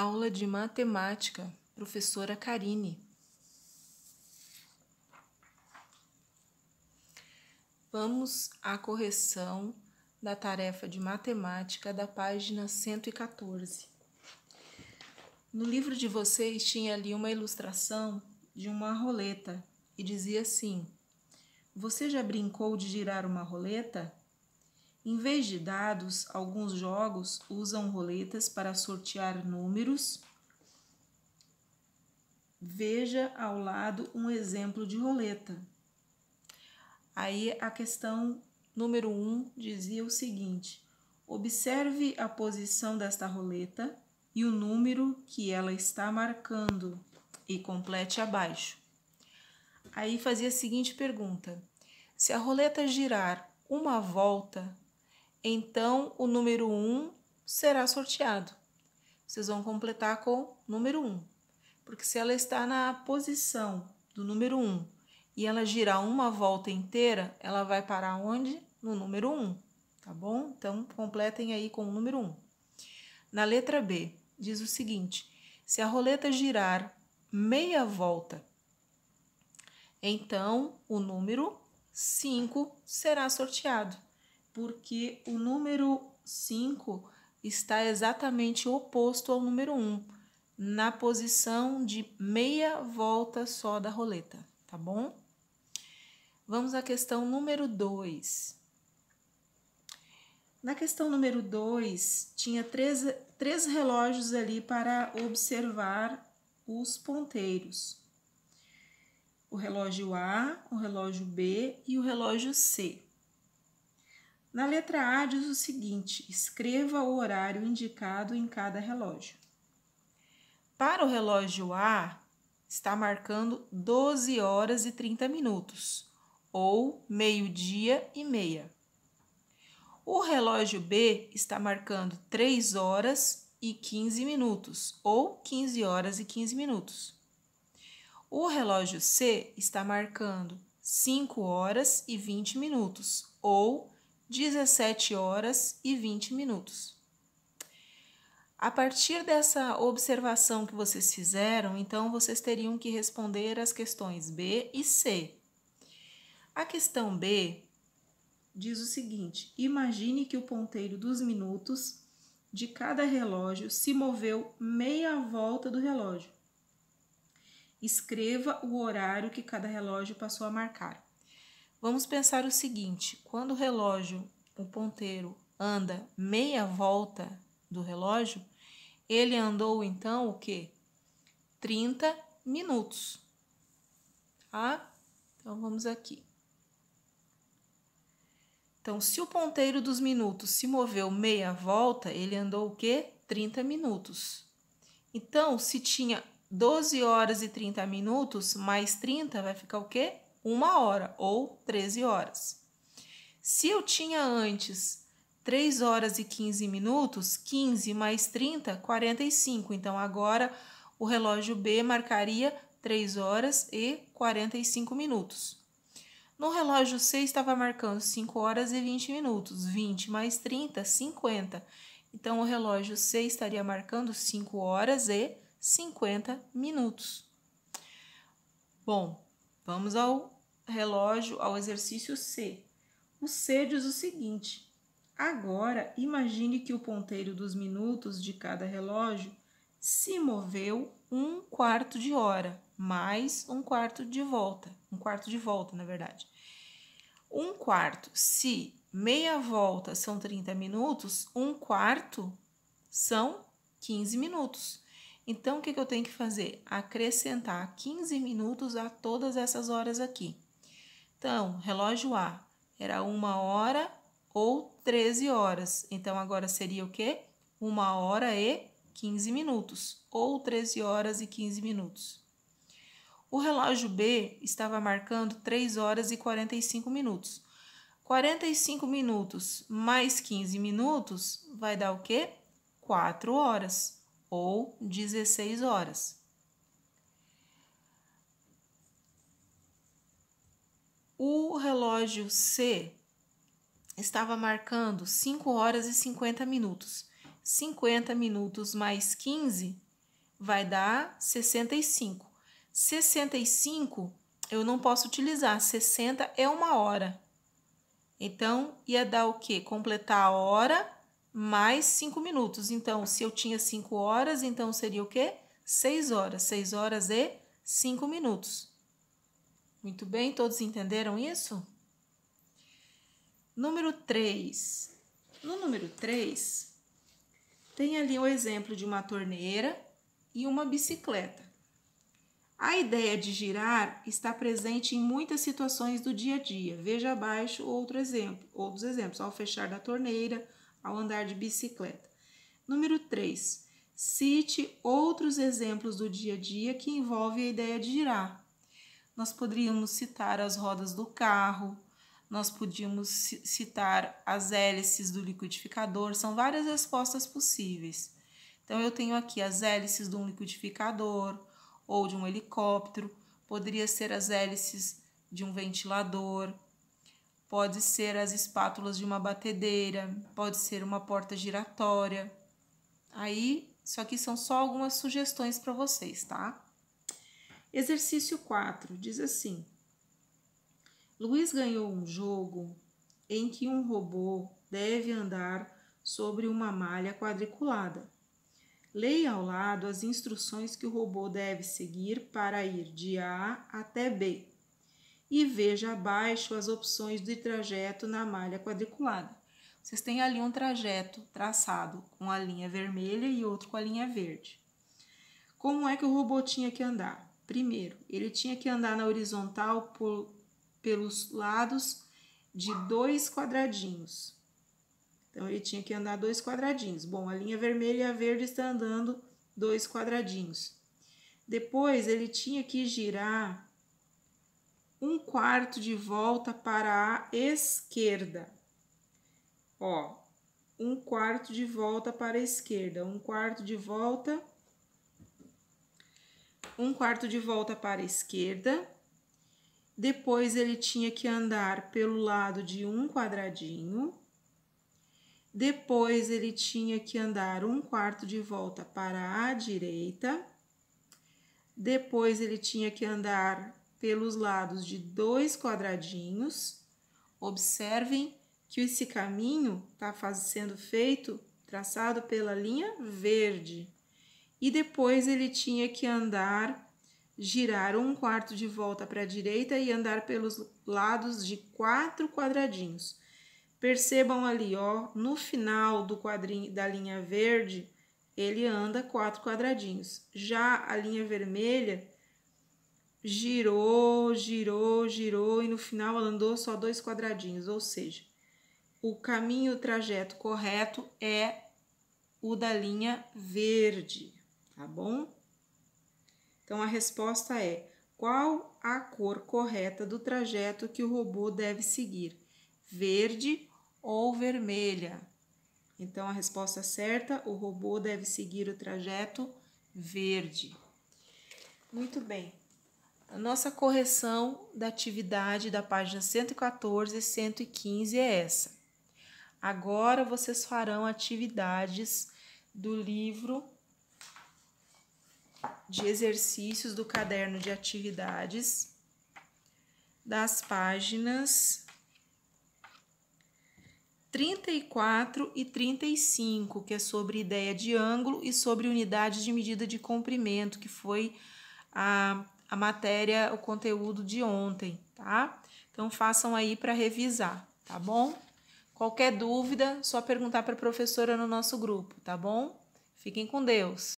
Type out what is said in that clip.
Aula de Matemática, professora Karine. Vamos à correção da tarefa de matemática da página 114. No livro de vocês tinha ali uma ilustração de uma roleta e dizia assim: Você já brincou de girar uma roleta? Em vez de dados, alguns jogos usam roletas para sortear números. Veja ao lado um exemplo de roleta. Aí a questão número 1 um dizia o seguinte: observe a posição desta roleta e o número que ela está marcando e complete abaixo. Aí fazia a seguinte pergunta: se a roleta girar uma volta, então o número 1 será sorteado. Vocês vão completar com número 1, porque se ela está na posição do número 1 e ela girar uma volta inteira, ela vai parar onde? No número 1, tá bom? Então completem aí com o número 1. Na letra B, diz o seguinte: se a roleta girar meia volta, então o número 5 será sorteado porque o número 5 está exatamente oposto ao número 1, um, na posição de meia volta só da roleta, tá bom? Vamos à questão número 2. Na questão número 2, tinha três, três relógios ali para observar os ponteiros. O relógio A, o relógio B e o relógio C. Na letra A diz o seguinte: escreva o horário indicado em cada relógio. Para o relógio A, está marcando 12 horas e 30 minutos, ou meio-dia e meia. O relógio B está marcando 3 horas e 15 minutos, ou 15 horas e 15 minutos. O relógio C está marcando 5 horas e 20 minutos, ou 17 horas e 20 minutos. A partir dessa observação que vocês fizeram, então vocês teriam que responder as questões B e C. A questão B diz o seguinte: imagine que o ponteiro dos minutos de cada relógio se moveu meia volta do relógio. Escreva o horário que cada relógio passou a marcar. Vamos pensar o seguinte: quando o relógio, o ponteiro, anda meia volta do relógio, ele andou então o que? 30 minutos. Tá? Então vamos aqui. Então, se o ponteiro dos minutos se moveu meia volta, ele andou o que? 30 minutos. Então, se tinha 12 horas e 30 minutos, mais 30 vai ficar o quê? uma hora ou 13 horas. Se eu tinha antes 3 horas e 15 minutos, 15 mais 30, 45. Então agora o relógio B marcaria 3 horas e 45 minutos. No relógio C estava marcando 5 horas e 20 minutos. 20 mais 30, 50. Então o relógio C estaria marcando 5 horas e 50 minutos. Bom, Vamos ao relógio, ao exercício C. O C diz o seguinte: Agora imagine que o ponteiro dos minutos de cada relógio se moveu um quarto de hora, mais um quarto de volta, um quarto de volta, na verdade. Um quarto, se meia volta são 30 minutos, um quarto são 15 minutos. Então, o que, que eu tenho que fazer? Acrescentar 15 minutos a todas essas horas aqui. Então, relógio A era uma hora ou 13 horas. Então, agora seria o quê? Uma hora e 15 minutos, ou 13 horas e 15 minutos. O relógio B estava marcando 3 horas e 45 minutos. 45 minutos mais 15 minutos vai dar o quê? 4 horas ou 16 horas. O relógio C estava marcando 5 horas e 50 minutos. 50 minutos mais 15 vai dar 65. 65 eu não posso utilizar, 60 é uma hora. Então, ia dar o quê? Completar a hora mais cinco minutos. Então, se eu tinha cinco horas, então seria o quê? Seis horas. Seis horas e cinco minutos. Muito bem, todos entenderam isso? Número 3. No número 3, tem ali o exemplo de uma torneira e uma bicicleta. A ideia de girar está presente em muitas situações do dia a dia. Veja abaixo outro exemplo, outros exemplos, ao fechar da torneira, ao andar de bicicleta. Número 3. Cite outros exemplos do dia a dia que envolvem a ideia de girar. Nós poderíamos citar as rodas do carro, nós podíamos citar as hélices do liquidificador, são várias respostas possíveis. Então, eu tenho aqui as hélices de um liquidificador ou de um helicóptero, poderia ser as hélices de um ventilador, pode ser as espátulas de uma batedeira, pode ser uma porta giratória. Aí, isso aqui são só algumas sugestões para vocês, tá? Exercício 4 diz assim: Luiz ganhou um jogo em que um robô deve andar sobre uma malha quadriculada. Leia ao lado as instruções que o robô deve seguir para ir de A até B e veja abaixo as opções de trajeto na malha quadriculada. Vocês têm ali um trajeto traçado com a linha vermelha e outro com a linha verde. Como é que o robô tinha que andar? Primeiro, ele tinha que andar na horizontal por, pelos lados de dois quadradinhos. Então, ele tinha que andar dois quadradinhos. Bom, a linha vermelha e a verde estão andando dois quadradinhos. Depois, ele tinha que girar um quarto de volta para a esquerda. Ó, um quarto de volta para a esquerda, um quarto de volta, um quarto de volta para a esquerda. Depois ele tinha que andar pelo lado de um quadradinho. Depois ele tinha que andar um quarto de volta para a direita. Depois ele tinha que andar pelos lados de dois quadradinhos. Observem que esse caminho está sendo feito, traçado pela linha verde. E depois ele tinha que andar, girar um quarto de volta para a direita e andar pelos lados de quatro quadradinhos. Percebam ali, ó, no final do quadrinho da linha verde, ele anda quatro quadradinhos. Já a linha vermelha, girou, girou, girou e no final ela andou só dois quadradinhos, ou seja, o caminho, o trajeto correto é o da linha verde, tá bom? Então a resposta é: qual a cor correta do trajeto que o robô deve seguir? Verde ou vermelha? Então a resposta certa, o robô deve seguir o trajeto verde. Muito bem. A nossa correção da atividade da página 114 e 115 é essa. Agora vocês farão atividades do livro de exercícios do caderno de atividades das páginas 34 e 35, que é sobre ideia de ângulo e sobre unidades de medida de comprimento, que foi a a matéria, o conteúdo de ontem, tá? Então façam aí para revisar, tá bom? Qualquer dúvida, só perguntar para a professora no nosso grupo, tá bom? Fiquem com Deus.